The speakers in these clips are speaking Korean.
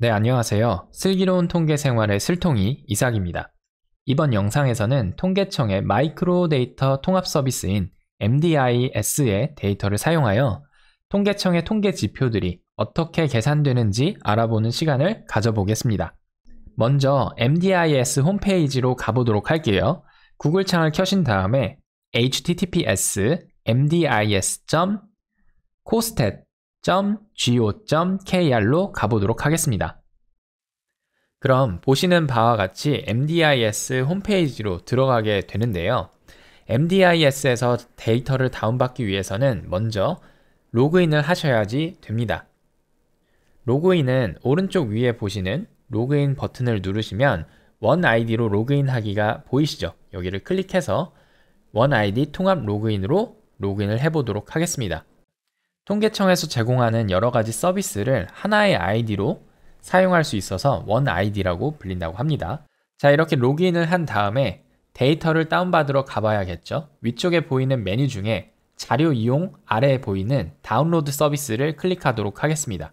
네, 안녕하세요. 슬기로운 통계 생활의 슬통이 이삭입니다. 이번 영상에서는 통계청의 마이크로 데이터 통합 서비스인 MDIS의 데이터를 사용하여 통계청의 통계 지표들이 어떻게 계산되는지 알아보는 시간을 가져보겠습니다. 먼저 MDIS 홈페이지로 가보도록 할게요. 구글 창을 켜신 다음에 https mdis.costet go.kr로 가보도록 하겠습니다. 그럼 보시는 바와 같이 MDIS 홈페이지로 들어가게 되는데요. MDIS에서 데이터를 다운받기 위해서는 먼저 로그인을 하셔야지 됩니다. 로그인은 오른쪽 위에 보시는 로그인 버튼을 누르시면 원 아이디로 로그인하기가 보이시죠? 여기를 클릭해서 원 아이디 통합 로그인으로 로그인을 해보도록 하겠습니다. 통계청에서 제공하는 여러 가지 서비스를 하나의 아이디로 사용할 수 있어서 원 아이디라고 불린다고 합니다. 자, 이렇게 로그인을 한 다음에 데이터를 다운받으러 가봐야겠죠. 위쪽에 보이는 메뉴 중에 자료 이용 아래에 보이는 다운로드 서비스를 클릭하도록 하겠습니다.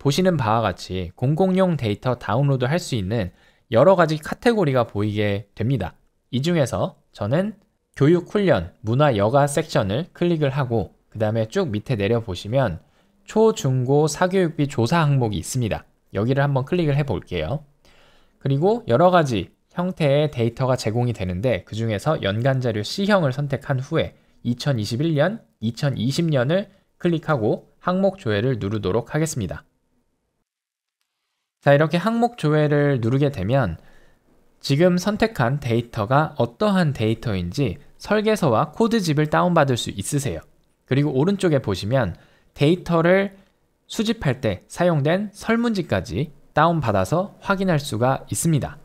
보시는 바와 같이 공공용 데이터 다운로드 할 수 있는 여러 가지 카테고리가 보이게 됩니다. 이 중에서 저는 교육 훈련, 문화 여가 섹션을 클릭을 하고 그 다음에 쭉 밑에 내려 보시면 초중고 사교육비 조사 항목이 있습니다. 여기를 한번 클릭을 해 볼게요. 그리고 여러 가지 형태의 데이터가 제공이 되는데 그 중에서 연간 자료 C형을 선택한 후에 2021년, 2020년을 클릭하고 항목 조회를 누르도록 하겠습니다. 자, 이렇게 항목 조회를 누르게 되면 지금 선택한 데이터가 어떠한 데이터인지 설계서와 코드집을 다운받을 수 있으세요. 그리고 오른쪽에 보시면 데이터를 수집할 때 사용된 설문지까지 다운받아서 확인할 수가 있습니다.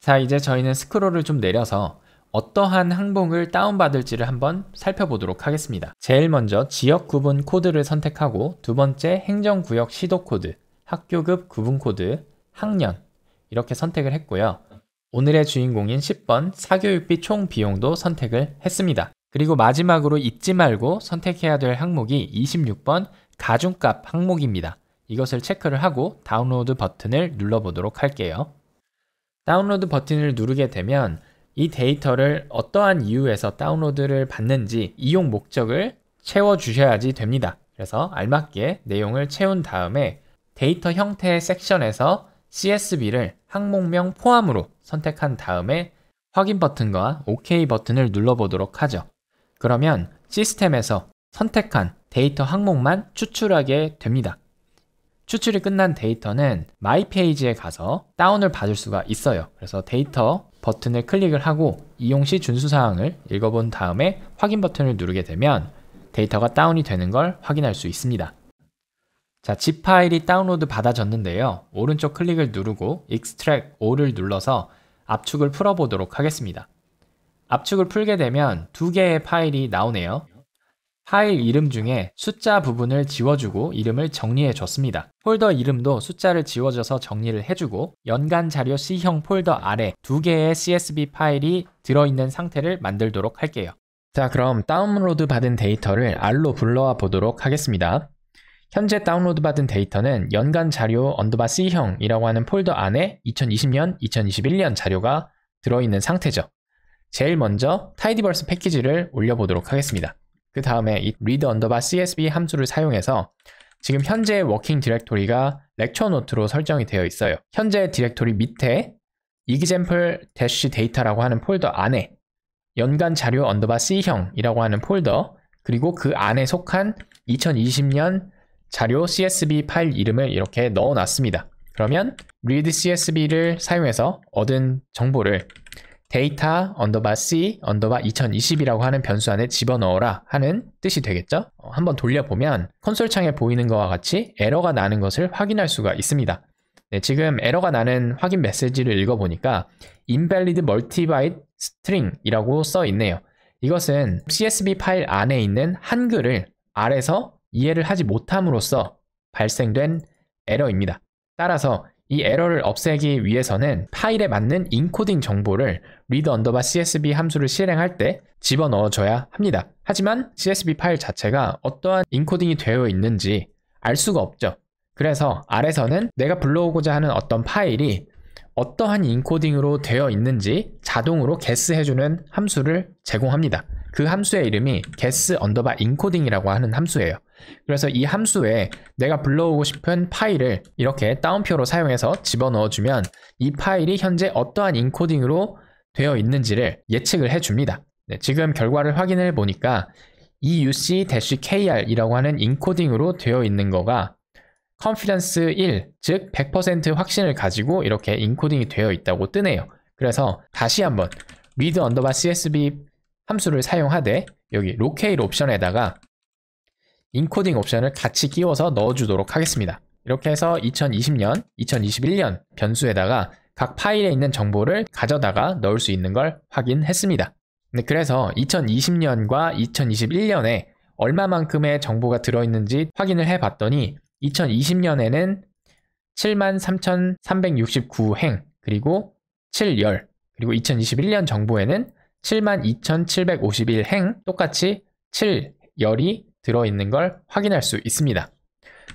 자, 이제 저희는 스크롤을 좀 내려서 어떠한 항목을 다운받을지를 한번 살펴보도록 하겠습니다. 제일 먼저 지역 구분 코드를 선택하고 두 번째 행정구역 시도 코드, 학교급 구분 코드, 학년 이렇게 선택을 했고요. 오늘의 주인공인 10번 사교육비 총 비용도 선택을 했습니다. 그리고 마지막으로 잊지 말고 선택해야 될 항목이 26번 가중값 항목입니다. 이것을 체크를 하고 다운로드 버튼을 눌러보도록 할게요. 다운로드 버튼을 누르게 되면 이 데이터를 어떠한 이유에서 다운로드를 받는지 이용 목적을 채워주셔야지 됩니다. 그래서 알맞게 내용을 채운 다음에 데이터 형태의 섹션에서 CSV를 항목명 포함으로 선택한 다음에 확인 버튼과 OK 버튼을 눌러보도록 하죠. 그러면 시스템에서 선택한 데이터 항목만 추출하게 됩니다. 추출이 끝난 데이터는 마이 페이지에 가서 다운을 받을 수가 있어요. 그래서 데이터 버튼을 클릭을 하고 이용 시 준수사항을 읽어본 다음에 확인 버튼을 누르게 되면 데이터가 다운이 되는 걸 확인할 수 있습니다. 자, zip 파일이 다운로드 받아졌는데요. 오른쪽 클릭을 누르고 extract all을 눌러서 압축을 풀어보도록 하겠습니다. 압축을 풀게 되면 두 개의 파일이 나오네요. 파일 이름 중에 숫자 부분을 지워주고 이름을 정리해 줬습니다. 폴더 이름도 숫자를 지워줘서 정리를 해주고 연간 자료 C형 폴더 아래 두 개의 CSV 파일이 들어있는 상태를 만들도록 할게요. 자 그럼 다운로드 받은 데이터를 R로 불러와 보도록 하겠습니다. 현재 다운로드 받은 데이터는 연간 자료 언더바 C형이라고 하는 폴더 안에 2020년, 2021년 자료가 들어있는 상태죠. 제일 먼저 타이디버스 패키지를 올려보도록 하겠습니다. 그 다음에 이 read underbar csv 함수를 사용해서 지금 현재 워킹 디렉토리가 렉처 노트로 설정이 되어 있어요. 현재 디렉토리 밑에 example-data라고 하는 폴더 안에 연간 자료 언더바 C형이라고 하는 폴더 그리고 그 안에 속한 2020년 자료 CSV 파일 이름을 이렇게 넣어 놨습니다. 그러면 read CSV를 사용해서 얻은 정보를 데이터 언더바 C 언더바 2020이라고 하는 변수 안에 집어넣어라 하는 뜻이 되겠죠? 어, 한번 돌려보면 콘솔 창에 보이는 것과 같이 에러가 나는 것을 확인할 수가 있습니다. 네, 지금 에러가 나는 확인 메시지를 읽어보니까 invalid multibyte string이라고 써 있네요. 이것은 CSV 파일 안에 있는 한글을 아래서 이해를 하지 못함으로써 발생된 에러입니다. 따라서 이 에러를 없애기 위해서는 파일에 맞는 인코딩 정보를 read u n d e csv 함수를 실행할 때 집어넣어줘야 합니다. 하지만 csv 파일 자체가 어떠한 인코딩이 되어 있는지 알 수가 없죠. 그래서 아래서는 내가 불러오고자 하는 어떤 파일이 어떠한 인코딩으로 되어 있는지 자동으로 개스해주는 함수를 제공합니다. 그 함수의 이름이 개스 언더바 인코딩이라고 하는 함수예요. 그래서 이 함수에 내가 불러오고 싶은 파일을 이렇게 다운표로 사용해서 집어넣어주면 이 파일이 현재 어떠한 인코딩으로 되어 있는지를 예측을 해줍니다. 네, 지금 결과를 확인해 보니까 EUC-KR이라고 하는 인코딩으로 되어 있는 거가 confidence 1, 즉 100% 확신을 가지고 이렇게 인코딩이 되어 있다고 뜨네요. 그래서 다시 한번 read u n d e b a r csv 함수를 사용하되 여기 locate 옵션에다가 인코딩 옵션을 같이 끼워서 넣어주도록 하겠습니다. 이렇게 해서 2020년, 2021년 변수에다가 각 파일에 있는 정보를 가져다가 넣을 수 있는 걸 확인했습니다. 네, 그래서 2020년과 2021년에 얼마만큼의 정보가 들어있는지 확인을 해봤더니 2020년에는 73,369행 그리고 7열 그리고 2021년 정보에는 72,751행 똑같이 7열이 들어있는 걸 확인할 수 있습니다.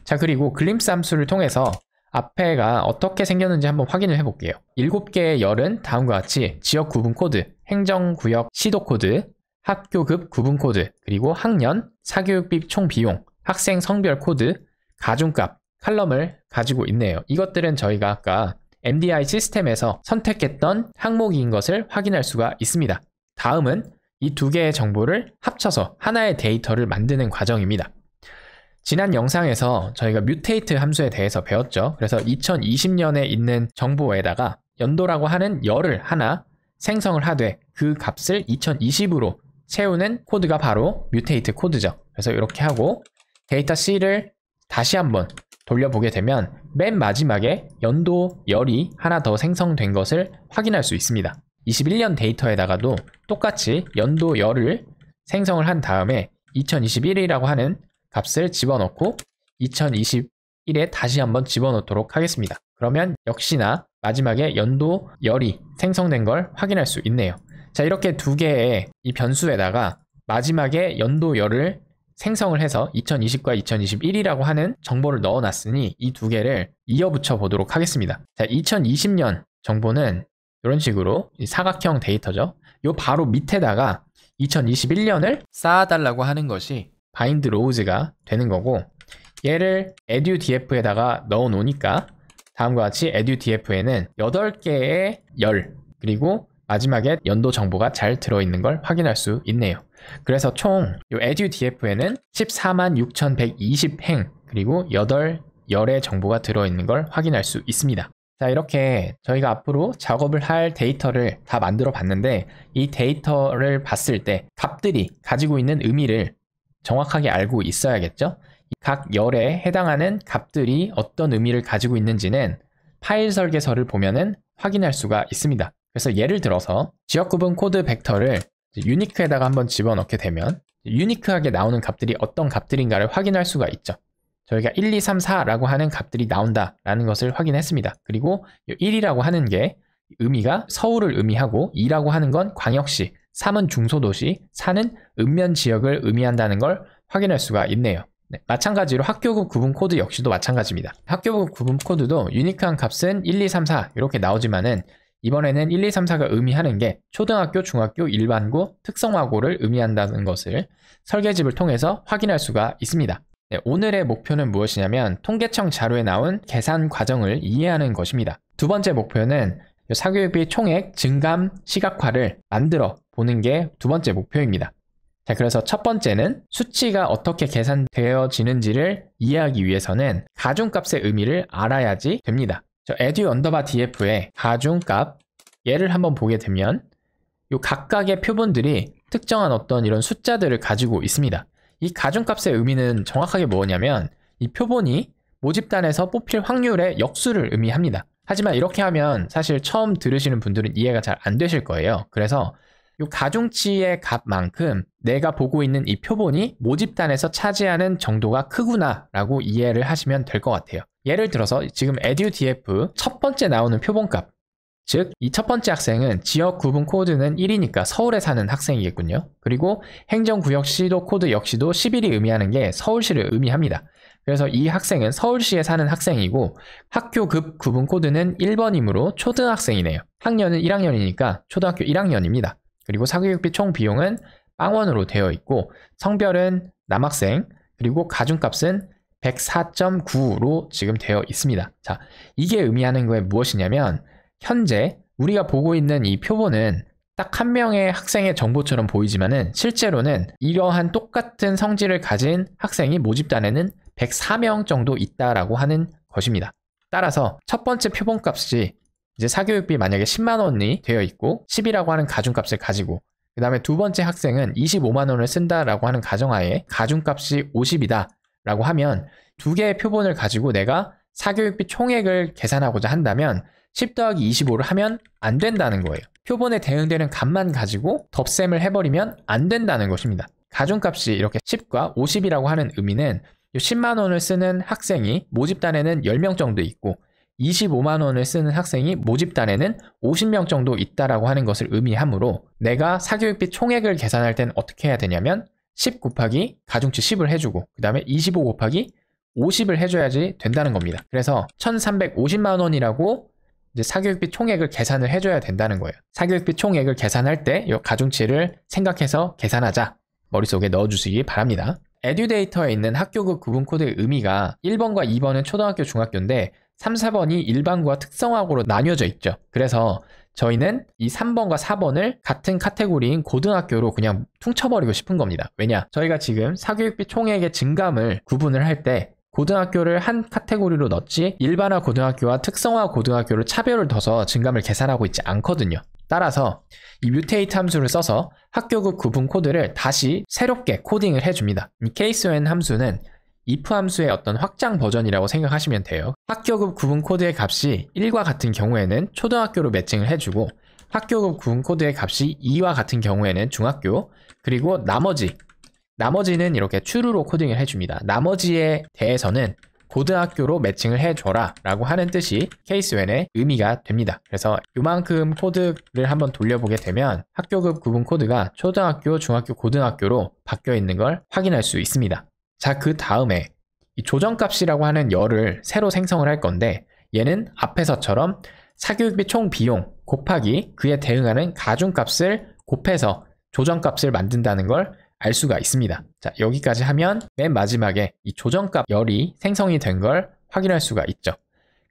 자 그리고 글림스 함수를 통해서 앞에가 어떻게 생겼는지 한번 확인을 해볼게요. 7개의 열은 다음과 같이 지역 구분 코드, 행정구역 시도 코드, 학교급 구분 코드, 그리고 학년, 사교육비 총 비용, 학생 성별 코드, 가중값, 칼럼을 가지고 있네요. 이것들은 저희가 아까 MDI 시스템에서 선택했던 항목인 것을 확인할 수가 있습니다. 다음은 이두 개의 정보를 합쳐서 하나의 데이터를 만드는 과정입니다. 지난 영상에서 저희가 뮤테이트 함수에 대해서 배웠죠. 그래서 2020년에 있는 정보에다가 연도라고 하는 열을 하나 생성을 하되 그 값을 2020으로 채우는 코드가 바로 뮤테이트 코드죠. 그래서 이렇게 하고 데이터 C를 다시 한번 돌려보게 되면 맨 마지막에 연도 열이 하나 더 생성된 것을 확인할 수 있습니다. 21년 데이터에다가도 똑같이 연도 열을 생성을 한 다음에 2021이라고 하는 값을 집어넣고 2021에 다시 한번 집어넣도록 하겠습니다. 그러면 역시나 마지막에 연도 열이 생성된 걸 확인할 수 있네요. 자 이렇게 두 개의 이 변수에다가 마지막에 연도 열을 생성을 해서 2020과 2021이라고 하는 정보를 넣어놨으니 이 두 개를 이어붙여 보도록 하겠습니다. 자, 2020년 정보는 이런 식으로 사각형 데이터죠. 요 바로 밑에다가 2021년을 쌓아달라고 하는 것이 바인드 로우즈가 되는 거고 얘를 EduDF에다가 넣어 놓으니까 다음과 같이 EduDF에는 8개의 열 그리고 마지막에 연도 정보가 잘 들어있는 걸 확인할 수 있네요. 그래서 총이 EduDF에는 146,120행 그리고 8열의 정보가 들어있는 걸 확인할 수 있습니다. 자 이렇게 저희가 앞으로 작업을 할 데이터를 다 만들어 봤는데 이 데이터를 봤을 때 값들이 가지고 있는 의미를 정확하게 알고 있어야겠죠 각 열에 해당하는 값들이 어떤 의미를 가지고 있는지는 파일 설계서를 보면은 확인할 수가 있습니다 그래서 예를 들어서 지역구분 코드 벡터를 유니크에다가 한번 집어넣게 되면 유니크하게 나오는 값들이 어떤 값들인가를 확인할 수가 있죠 저희가 1, 2, 3, 4라고 하는 값들이 나온다라는 것을 확인했습니다. 그리고 1이라고 하는 게 의미가 서울을 의미하고 2라고 하는 건 광역시, 3은 중소도시, 4는 읍면 지역을 의미한다는 걸 확인할 수가 있네요. 네, 마찬가지로 학교급 구분 코드 역시도 마찬가지입니다. 학교급 구분 코드도 유니크한 값은 1, 2, 3, 4 이렇게 나오지만은 이번에는 1, 2, 3, 4가 의미하는 게 초등학교, 중학교, 일반고, 특성화고를 의미한다는 것을 설계집을 통해서 확인할 수가 있습니다. 네, 오늘의 목표는 무엇이냐면 통계청 자료에 나온 계산 과정을 이해하는 것입니다. 두 번째 목표는 사교육비 총액 증감 시각화를 만들어 보는 게 두 번째 목표입니다. 자, 그래서 첫 번째는 수치가 어떻게 계산되어지는지를 이해하기 위해서는 가중값의 의미를 알아야지 됩니다. 저 edu 언더바 df의 가중값 얘를 한번 보게 되면 요 각각의 표본들이 특정한 어떤 이런 숫자들을 가지고 있습니다. 이 가중값의 의미는 정확하게 뭐냐면 이 표본이 모집단에서 뽑힐 확률의 역수를 의미합니다. 하지만 이렇게 하면 사실 처음 들으시는 분들은 이해가 잘 안 되실 거예요. 그래서 이 가중치의 값만큼 내가 보고 있는 이 표본이 모집단에서 차지하는 정도가 크구나라고 이해를 하시면 될 것 같아요. 예를 들어서 지금 에듀DF 첫 번째 나오는 표본값 즉, 이 첫 번째 학생은 지역 구분 코드는 1이니까 서울에 사는 학생이겠군요. 그리고 행정구역 시도 코드 역시도 11이 의미하는 게 서울시를 의미합니다. 그래서 이 학생은 서울시에 사는 학생이고 학교급 구분 코드는 1번이므로 초등학생이네요. 학년은 1학년이니까 초등학교 1학년입니다. 그리고 사교육비 총 비용은 빵원으로 되어 있고 성별은 남학생 그리고 가중값은 104.9로 지금 되어 있습니다. 자, 이게 의미하는 게 무엇이냐면 현재 우리가 보고 있는 이 표본은 딱 한 명의 학생의 정보처럼 보이지만은 실제로는 이러한 똑같은 성질을 가진 학생이 모집단에는 104명 정도 있다라고 하는 것입니다. 따라서 첫 번째 표본값이 이제 사교육비 만약에 10만 원이 되어 있고 10이라고 하는 가중값을 가지고 그 다음에 두 번째 학생은 25만 원을 쓴다라고 하는 가정하에 가중값이 50이다 라고 하면 두 개의 표본을 가지고 내가 사교육비 총액을 계산하고자 한다면 10 더하기 25를 하면 안 된다는 거예요. 표본에 대응되는 값만 가지고 덧셈을 해버리면 안 된다는 것입니다. 가중값이 이렇게 10과 50이라고 하는 의미는 10만 원을 쓰는 학생이 모집단에는 10명 정도 있고 25만 원을 쓰는 학생이 모집단에는 50명 정도 있다라고 하는 것을 의미하므로 내가 사교육비 총액을 계산할 땐 어떻게 해야 되냐면 10 곱하기 가중치 10을 해주고 그 다음에 25 곱하기 50을 해줘야지 된다는 겁니다. 그래서 1350만 원이라고 이제 사교육비 총액을 계산을 해줘야 된다는 거예요. 사교육비 총액을 계산할 때 이 가중치를 생각해서 계산하자 머릿속에 넣어주시기 바랍니다. 에듀데이터에 있는 학교급 구분 코드의 의미가 1번과 2번은 초등학교, 중학교인데 3, 4번이 일반고와 특성화고로 나뉘어져 있죠. 그래서 저희는 이 3번과 4번을 같은 카테고리인 고등학교로 그냥 퉁쳐버리고 싶은 겁니다. 왜냐? 저희가 지금 사교육비 총액의 증감을 구분을 할때 고등학교를 한 카테고리로 넣지 일반화 고등학교와 특성화 고등학교를 차별을 둬서 증감을 계산하고 있지 않거든요. 따라서 이 m 테이트 함수를 써서 학교급 구분 코드를 다시 새롭게 코딩을 해줍니다. 이 case when 함수는 if 함수의 어떤 확장 버전이라고 생각하시면 돼요. 학교급 구분 코드의 값이 1과 같은 경우에는 초등학교로 매칭을 해주고 학교급 구분 코드의 값이 2와 같은 경우에는 중학교 그리고 나머지 나머지는 이렇게 추루로 코딩을 해줍니다. 나머지에 대해서는 고등학교로 매칭을 해줘라 라고 하는 뜻이 케이스웬의 의미가 됩니다. 그래서 이만큼 코드를 한번 돌려보게 되면 학교급 구분 코드가 초등학교, 중학교, 고등학교로 바뀌어 있는 걸 확인할 수 있습니다. 자, 그 다음에 이 조정값이라고 하는 열을 새로 생성을 할 건데 얘는 앞에서처럼 사교육비 총 비용 곱하기 그에 대응하는 가중값을 곱해서 조정값을 만든다는 걸알 수가 있습니다. 자, 여기까지 하면 맨 마지막에 이 조정값 열이 생성이 된 걸 확인할 수가 있죠.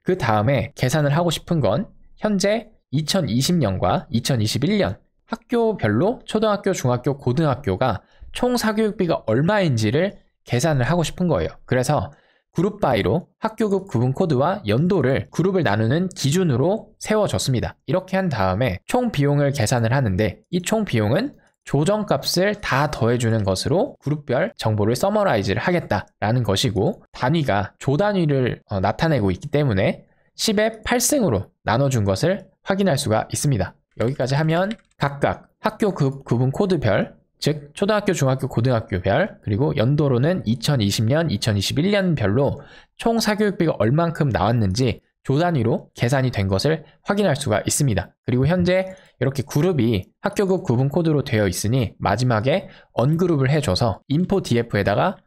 그 다음에 계산을 하고 싶은 건 현재 2020년과 2021년 학교별로 초등학교, 중학교, 고등학교가 총 사교육비가 얼마인지를 계산을 하고 싶은 거예요. 그래서 그룹 바이로 학교급 구분 코드와 연도를 그룹을 나누는 기준으로 세워줬습니다. 이렇게 한 다음에 총 비용을 계산을 하는데 이 총 비용은 조정값을 다 더해주는 것으로 그룹별 정보를 서머라이즈를 하겠다라는 것이고 단위가 조단위를 어, 나타내고 있기 때문에 1 0에 8승으로 나눠준 것을 확인할 수가 있습니다. 여기까지 하면 각각 학교 급 구분 코드별 즉 초등학교, 중학교, 고등학교별 그리고 연도로는 2020년, 2021년별로 총 사교육비가 얼만큼 나왔는지 조 단위로 계산이 된 것을 확인할 수가 있습니다. 그리고 현재 이렇게 그룹이 학교급 구분 코드로 되어 있으니 마지막에 언그룹을 해줘서 인포 df에다가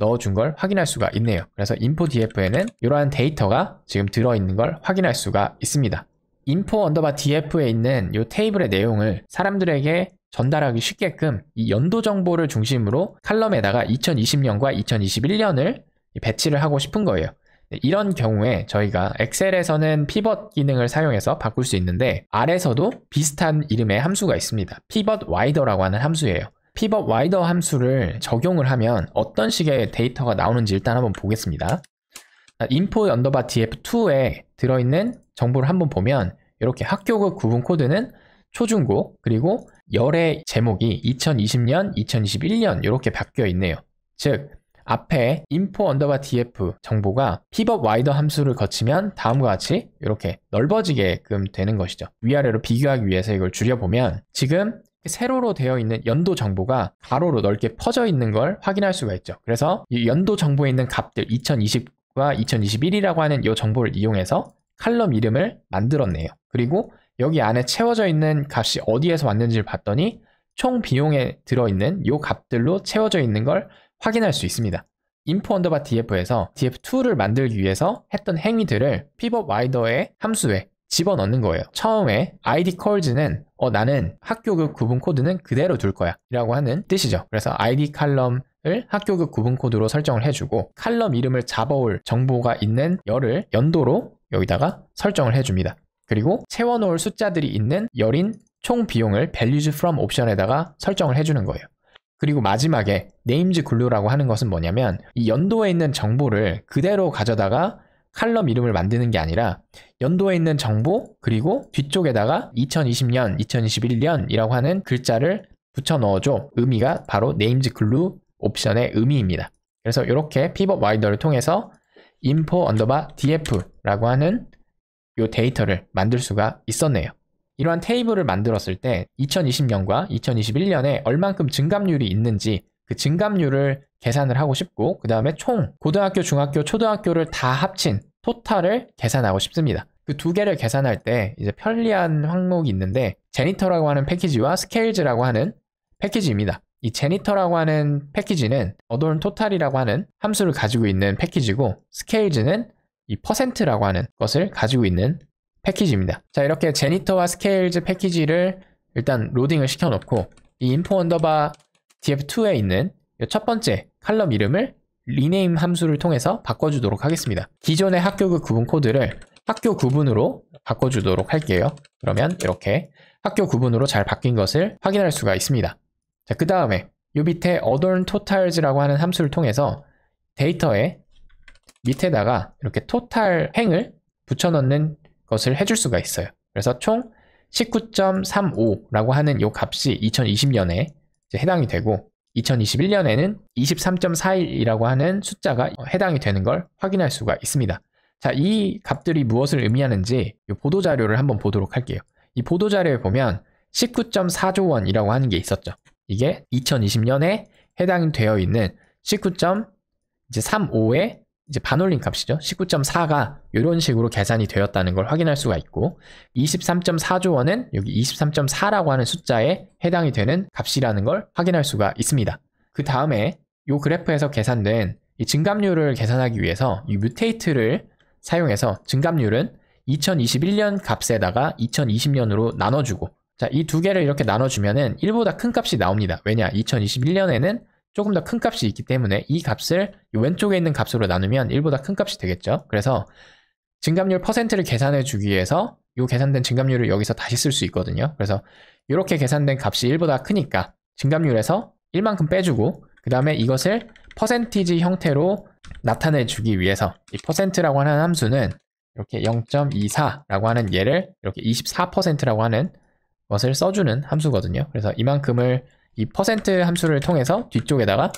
넣어준 걸 확인할 수가 있네요. 그래서 인포 df에는 이러한 데이터가 지금 들어있는 걸 확인할 수가 있습니다. 인포 언더바 df에 있는 이 테이블의 내용을 사람들에게 전달하기 쉽게끔 이 연도 정보를 중심으로 칼럼에다가 2020년과 2021년을 배치를 하고 싶은 거예요. 네, 이런 경우에 저희가 엑셀에서는 피벗 기능을 사용해서 바꿀 수 있는데 R에서도 비슷한 이름의 함수가 있습니다. 피벗 와이더라고 하는 함수예요. 피벗 와이더 함수를 적용을 하면 어떤 식의 데이터가 나오는지 일단 한번 보겠습니다. info 언더바 df2에 들어있는 정보를 한번 보면 이렇게 학교급 그 구분 코드는 초중고 그리고 열의 제목이 2020년, 2021년 이렇게 바뀌어 있네요. 즉 앞에 info 언더바 df 정보가 pivot wider 함수를 거치면 다음과 같이 이렇게 넓어지게끔 되는 것이죠. 위아래로 비교하기 위해서 이걸 줄여보면 지금 세로로 되어 있는 연도 정보가 가로로 넓게 퍼져 있는 걸 확인할 수가 있죠. 그래서 이 연도 정보에 있는 값들 2020과 2021이라고 하는 이 정보를 이용해서 칼럼 이름을 만들었네요. 그리고 여기 안에 채워져 있는 값이 어디에서 왔는지를 봤더니 총 비용에 들어있는 이 값들로 채워져 있는 걸 확인할 수 있습니다. info 언더바 df에서 df2를 만들기 위해서 했던 행위들을 pivot wider의 함수에 집어넣는 거예요. 처음에 id calls는 어, 나는 학교급 구분 코드는 그대로 둘 거야 라고 하는 뜻이죠. 그래서 id c o 을 학교급 구분 코드로 설정을 해주고 칼럼 이름을 잡아올 정보가 있는 열을 연도로 여기다가 설정을 해줍니다. 그리고 채워놓을 숫자들이 있는 열인 총 비용을 values from 옵션에다가 설정을 해주는 거예요. 그리고 마지막에 네임즈 글루라고 하는 것은 뭐냐면 이 연도에 있는 정보를 그대로 가져다가 칼럼 이름을 만드는 게 아니라 연도에 있는 정보 그리고 뒤쪽에다가 2020년, 2021년이라고 하는 글자를 붙여 넣어줘. 의미가 바로 네임즈 글루 옵션의 의미입니다. 그래서 이렇게 피벗 와이더를 통해서 info df라고 하는 이 데이터를 만들 수가 있었네요. 이러한 테이블을 만들었을 때 2020년과 2021년에 얼만큼 증감률이 있는지 그 증감률을 계산을 하고 싶고 그 다음에 총 고등학교, 중학교, 초등학교를 다 합친 토탈을 계산하고 싶습니다. 그 두 개를 계산할 때 이제 편리한 항목이 있는데 제니터라고 하는 패키지와 스케일즈라고 하는 패키지입니다. 이 제니터라고 하는 패키지는 어도른 토탈이라고 하는 함수를 가지고 있는 패키지고 스케일즈는 이 퍼센트라고 하는 것을 가지고 있는 패키지입니다. 자 이렇게 제니터와 스케일즈 패키지를 일단 로딩을 시켜놓고 이 info 언더바 df2에 있는 첫 번째 칼럼 이름을 rename 함수를 통해서 바꿔주도록 하겠습니다. 기존의 학교급 그 구분 코드를 학교 구분으로 바꿔주도록 할게요. 그러면 이렇게 학교 구분으로 잘 바뀐 것을 확인할 수가 있습니다. 자, 그 다음에 이 밑에 adorn totals라고 하는 함수를 통해서 데이터에 밑에다가 이렇게 total 행을 붙여넣는 것을 해줄 수가 있어요. 그래서 총 19.35라고 하는 요 값이 2020년에 해당이 되고 2021년에는 23.41이라고 하는 숫자가 해당이 되는 걸 확인할 수가 있습니다. 자, 이 값들이 무엇을 의미하는지 보도자료를 한번 보도록 할게요. 이 보도자료에 보면 19.4조 원이라고 하는 게 있었죠. 이게 2020년에 해당이 되어 있는 19.35의 이제 반올림 값이죠. 19.4가 이런 식으로 계산이 되었다는 걸 확인할 수가 있고 23.4조 원은 여기 23.4라고 하는 숫자에 해당이 되는 값이라는 걸 확인할 수가 있습니다. 그 다음에 이 그래프에서 계산된 이 증감률을 계산하기 위해서 이 뮤테이트를 사용해서 증감률은 2021년 값에다가 2020년으로 나눠주고 자, 이 두 개를 이렇게 나눠주면은 1보다 큰 값이 나옵니다. 왜냐? 2021년에는 조금 더 큰 값이 있기 때문에 이 값을 이 왼쪽에 있는 값으로 나누면 1보다 큰 값이 되겠죠. 그래서 증감률 퍼센트를 계산해 주기 위해서 이 계산된 증감률을 여기서 다시 쓸 수 있거든요. 그래서 이렇게 계산된 값이 1보다 크니까 증감률에서 1만큼 빼주고 그 다음에 이것을 퍼센티지 형태로 나타내 주기 위해서 이 퍼센트라고 하는 함수는 이렇게 0.24라고 하는 예를 이렇게 24%라고 하는 것을 써주는 함수거든요. 그래서 이만큼을 이 퍼센트 함수를 통해서 뒤쪽에다가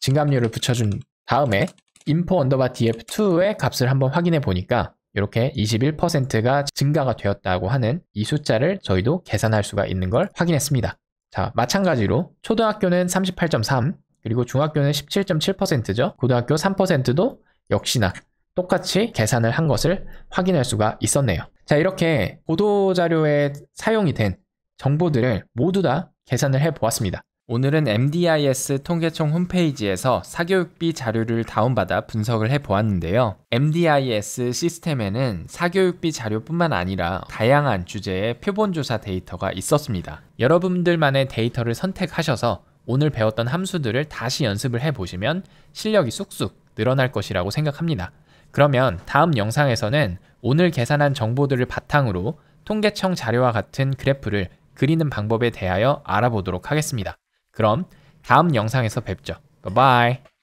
증감률을 붙여준 다음에 info 언더바 df2의 값을 한번 확인해 보니까 이렇게 21%가 증가가 되었다고 하는 이 숫자를 저희도 계산할 수가 있는 걸 확인했습니다. 자, 마찬가지로 초등학교는 38.3, 그리고 중학교는 17.7%죠. 고등학교 3%도 역시나 똑같이 계산을 한 것을 확인할 수가 있었네요. 자, 이렇게 보도자료에 사용이 된 정보들을 모두 다 계산을 해 보았습니다. 오늘은 MDIS 통계청 홈페이지에서 사교육비 자료를 다운받아 분석을 해 보았는데요. MDIS 시스템에는 사교육비 자료뿐만 아니라 다양한 주제의 표본조사 데이터가 있었습니다. 여러분들만의 데이터를 선택하셔서 오늘 배웠던 함수들을 다시 연습을 해 보시면 실력이 쑥쑥 늘어날 것이라고 생각합니다. 그러면 다음 영상에서는 오늘 계산한 정보들을 바탕으로 통계청 자료와 같은 그래프를 그리는 방법에 대하여 알아보도록 하겠습니다. 그럼 다음 영상에서 뵙죠. 바이바이.